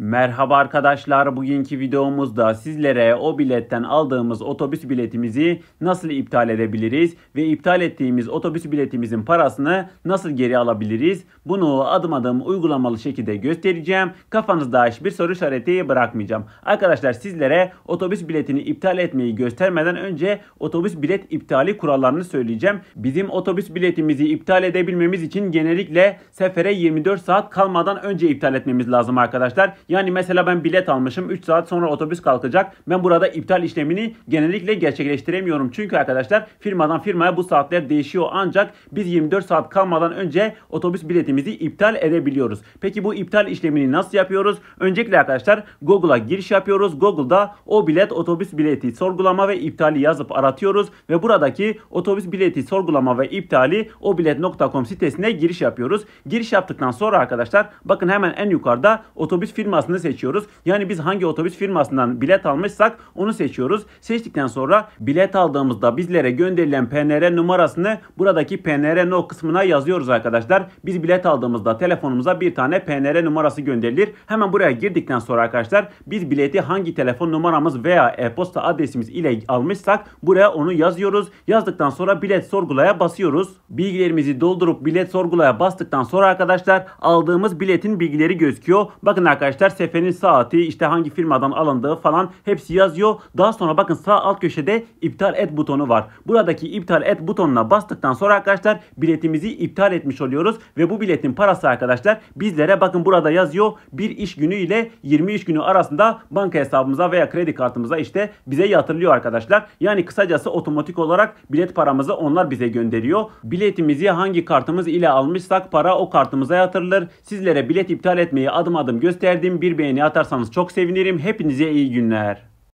Merhaba arkadaşlar. Bugünkü videomuzda sizlere o biletten aldığımız otobüs biletimizi nasıl iptal edebiliriz ve iptal ettiğimiz otobüs biletimizin parasını nasıl geri alabiliriz? Bunu adım adım uygulamalı şekilde göstereceğim. Kafanızda hiçbir soru işareti bırakmayacağım. Arkadaşlar sizlere otobüs biletini iptal etmeyi göstermeden önce otobüs bilet iptali kurallarını söyleyeceğim. Bizim otobüs biletimizi iptal edebilmemiz için genellikle sefere 24 saat kalmadan önce iptal etmemiz lazım arkadaşlar. Yani mesela ben bilet almışım 3 saat sonra otobüs kalkacak. Ben burada iptal işlemini genellikle gerçekleştiremiyorum. Çünkü arkadaşlar firmadan firmaya bu saatler değişiyor ancak biz 24 saat kalmadan önce otobüs biletimizi iptal edebiliyoruz. Peki bu iptal işlemini nasıl yapıyoruz? Öncelikle arkadaşlar Google'a giriş yapıyoruz. Google'da o bilet otobüs bileti sorgulama ve iptali yazıp aratıyoruz ve buradaki otobüs bileti sorgulama ve iptali o bilet.com sitesine giriş yapıyoruz. Giriş yaptıktan sonra arkadaşlar bakın hemen en yukarıda otobüs firma firmasını seçiyoruz. Yani biz hangi otobüs firmasından bilet almışsak onu seçiyoruz. Seçtikten sonra bilet aldığımızda bizlere gönderilen PNR numarasını buradaki PNR no kısmına yazıyoruz arkadaşlar. Biz bilet aldığımızda telefonumuza bir tane PNR numarası gönderilir. Hemen buraya girdikten sonra arkadaşlar biz bileti hangi telefon numaramız veya e-posta adresimiz ile almışsak buraya onu yazıyoruz. Yazdıktan sonra bilet sorgulaya basıyoruz. Bilgilerimizi doldurup bilet sorgulaya bastıktan sonra arkadaşlar aldığımız biletin bilgileri gözüküyor. Bakın arkadaşlar Seferin saati işte hangi firmadan alındığı falan hepsi yazıyor. Daha sonra bakın sağ alt köşede iptal et butonu var. Buradaki iptal et butonuna bastıktan sonra arkadaşlar biletimizi iptal etmiş oluyoruz. Ve bu biletin parası arkadaşlar bizlere bakın burada yazıyor. Bir iş günü ile 20 23 günü arasında banka hesabımıza veya kredi kartımıza işte bize yatırılıyor arkadaşlar. Yani kısacası otomatik olarak bilet paramızı onlar bize gönderiyor. Biletimizi hangi kartımız ile almışsak para o kartımıza yatırılır. Sizlere bilet iptal etmeyi adım adım gösterdim beğendim. Bir beğeni atarsanız çok sevinirim. Hepinize iyi günler.